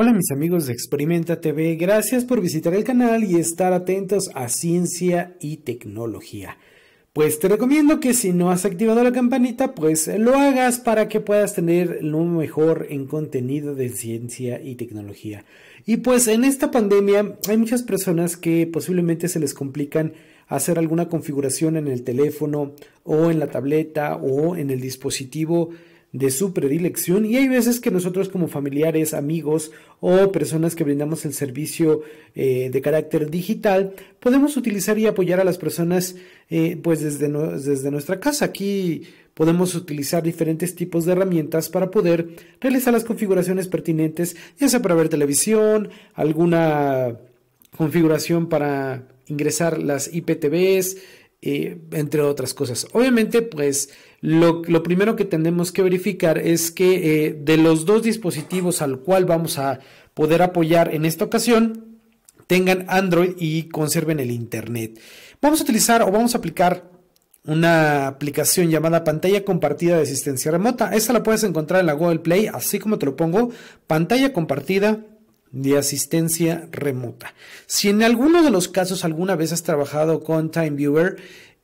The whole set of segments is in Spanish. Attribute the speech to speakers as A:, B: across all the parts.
A: Hola mis amigos de Experimenta TV, gracias por visitar el canal y estar atentos a ciencia y tecnología. Pues te recomiendo que si no has activado la campanita, pues lo hagas para que puedas tener lo mejor en contenido de ciencia y tecnología. Y pues en esta pandemia hay muchas personas que posiblemente se les complican hacer alguna configuración en el teléfono o en la tableta o en el dispositivo de su predilección y hay veces que nosotros como familiares, amigos o personas que brindamos el servicio eh, de carácter digital podemos utilizar y apoyar a las personas eh, pues desde, desde nuestra casa. Aquí podemos utilizar diferentes tipos de herramientas para poder realizar las configuraciones pertinentes, ya sea para ver televisión, alguna configuración para ingresar las IPTVs, eh, entre otras cosas. Obviamente pues lo, primero que tenemos que verificar es que eh, de los dos dispositivos al cual vamos a poder apoyar en esta ocasión, tengan Android y conserven el Internet. Vamos a utilizar o vamos a aplicar una aplicación llamada pantalla compartida de asistencia remota. Esta la puedes encontrar en la Google Play, así como te lo pongo, pantalla compartida de asistencia remota. Si en alguno de los casos alguna vez has trabajado con Time Viewer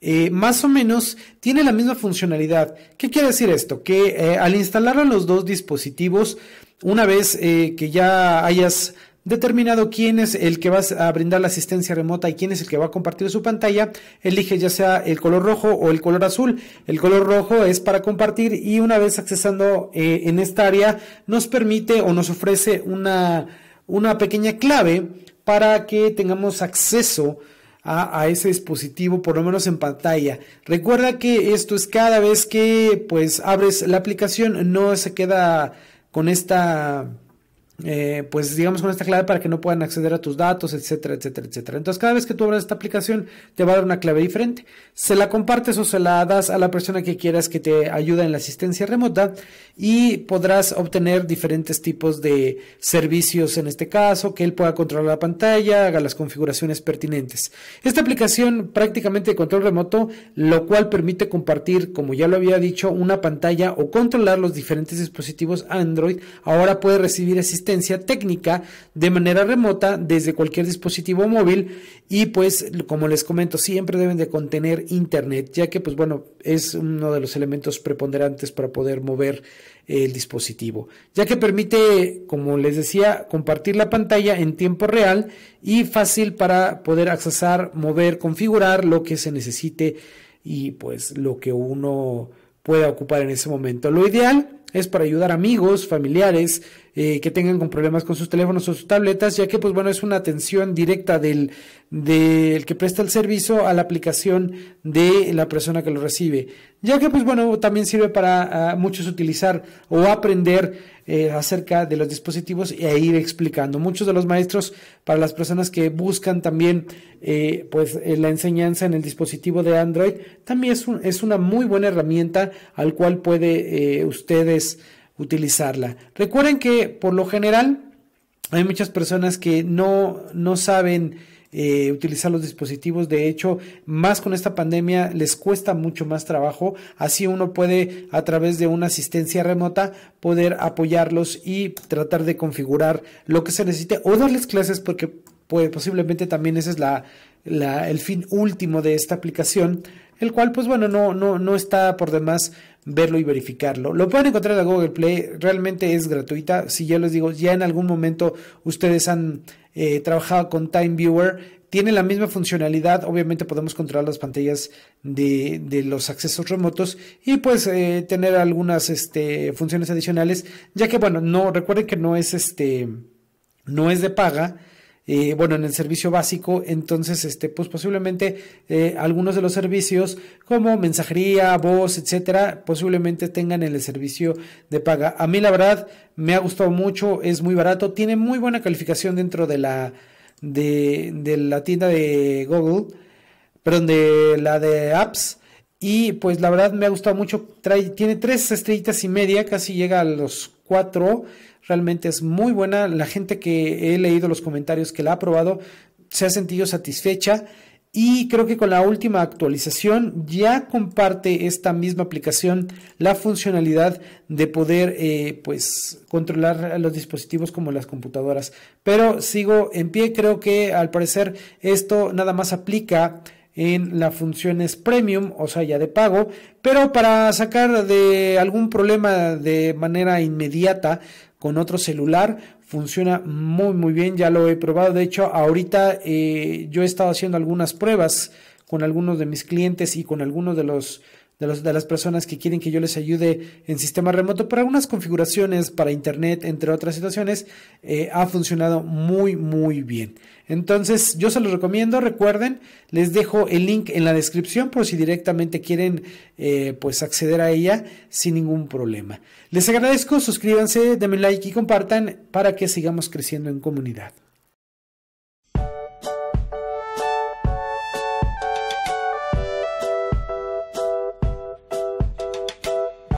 A: eh, más o menos tiene la misma funcionalidad. ¿Qué quiere decir esto? Que eh, al instalar a los dos dispositivos, una vez eh, que ya hayas determinado quién es el que va a brindar la asistencia remota y quién es el que va a compartir su pantalla, elige ya sea el color rojo o el color azul. El color rojo es para compartir y una vez accesando en esta área nos permite o nos ofrece una, una pequeña clave para que tengamos acceso a, ese dispositivo, por lo menos en pantalla. Recuerda que esto es cada vez que pues abres la aplicación, no se queda con esta eh, pues digamos con esta clave para que no puedan acceder a tus datos, etcétera, etcétera, etcétera. Entonces cada vez que tú abras esta aplicación te va a dar una clave diferente. Se la compartes o se la das a la persona que quieras que te ayude en la asistencia remota y podrás obtener diferentes tipos de servicios en este caso, que él pueda controlar la pantalla, haga las configuraciones pertinentes. Esta aplicación prácticamente de control remoto, lo cual permite compartir, como ya lo había dicho, una pantalla o controlar los diferentes dispositivos Android, ahora puede recibir asistencia técnica de manera remota desde cualquier dispositivo móvil y pues como les comento siempre deben de contener internet ya que pues bueno es uno de los elementos preponderantes para poder mover el dispositivo, ya que permite, como les decía, compartir la pantalla en tiempo real y fácil para poder accesar, mover, configurar lo que se necesite y pues lo que uno pueda ocupar en ese momento. Lo ideal es para ayudar a amigos, familiares, eh, que tengan con problemas con sus teléfonos o sus tabletas, ya que pues bueno es una atención directa del, del que presta el servicio a la aplicación de la persona que lo recibe, ya que pues bueno también sirve para ah, muchos utilizar o aprender eh, acerca de los dispositivos e ir explicando. Muchos de los maestros, para las personas que buscan también eh, pues, la enseñanza en el dispositivo de Android, también es, es una muy buena herramienta al cual puede ustedes utilizarla. Recuerden que por lo general hay muchas personas que no, no saben eh, utilizar los dispositivos. De hecho, más con esta pandemia les cuesta mucho más trabajo. Así uno puede, a través de una asistencia remota, poder apoyarlos y tratar de configurar lo que se necesite o darles clases porque puede posiblemente también ese es la, la, el fin último de esta aplicación, el cual pues bueno, no, no, no está por demás verlo y verificarlo. Lo pueden encontrar en Google Play, realmente es gratuita. Si ya les digo, ya en algún momento ustedes han eh, trabajado con Time Viewer, tiene la misma funcionalidad, obviamente podemos controlar las pantallas de, los accesos remotos y pues eh, tener algunas este, funciones adicionales, ya que bueno, no, recuerden que no es este, no es de paga, eh, bueno, en el servicio básico, entonces, este, pues posiblemente eh, algunos de los servicios como mensajería, voz, etcétera, posiblemente tengan el servicio de paga. A mí la verdad me ha gustado mucho, es muy barato, tiene muy buena calificación dentro de la de, de la tienda de Google, perdón, de la de apps. Y pues la verdad me ha gustado mucho. Trae, tiene tres estrellitas y media, casi llega a los cuatro realmente es muy buena. La gente que he leído los comentarios que la ha probado se ha sentido satisfecha. Y creo que con la última actualización ya comparte esta misma aplicación la funcionalidad de poder eh, pues controlar los dispositivos como las computadoras. Pero sigo en pie, creo que al parecer esto nada más aplica en las funciones premium, o sea, ya de pago, pero para sacar de algún problema de manera inmediata, con otro celular funciona muy muy bien, ya lo he probado, de hecho ahorita eh, yo he estado haciendo algunas pruebas con algunos de mis clientes y con algunos de los de, las personas que quieren que yo les ayude en sistema remoto para algunas configuraciones para internet, entre otras situaciones, eh, ha funcionado muy, muy bien. Entonces, yo se los recomiendo, recuerden, les dejo el link en la descripción por si directamente quieren eh, pues acceder a ella sin ningún problema. Les agradezco, suscríbanse, denme like y compartan para que sigamos creciendo en comunidad.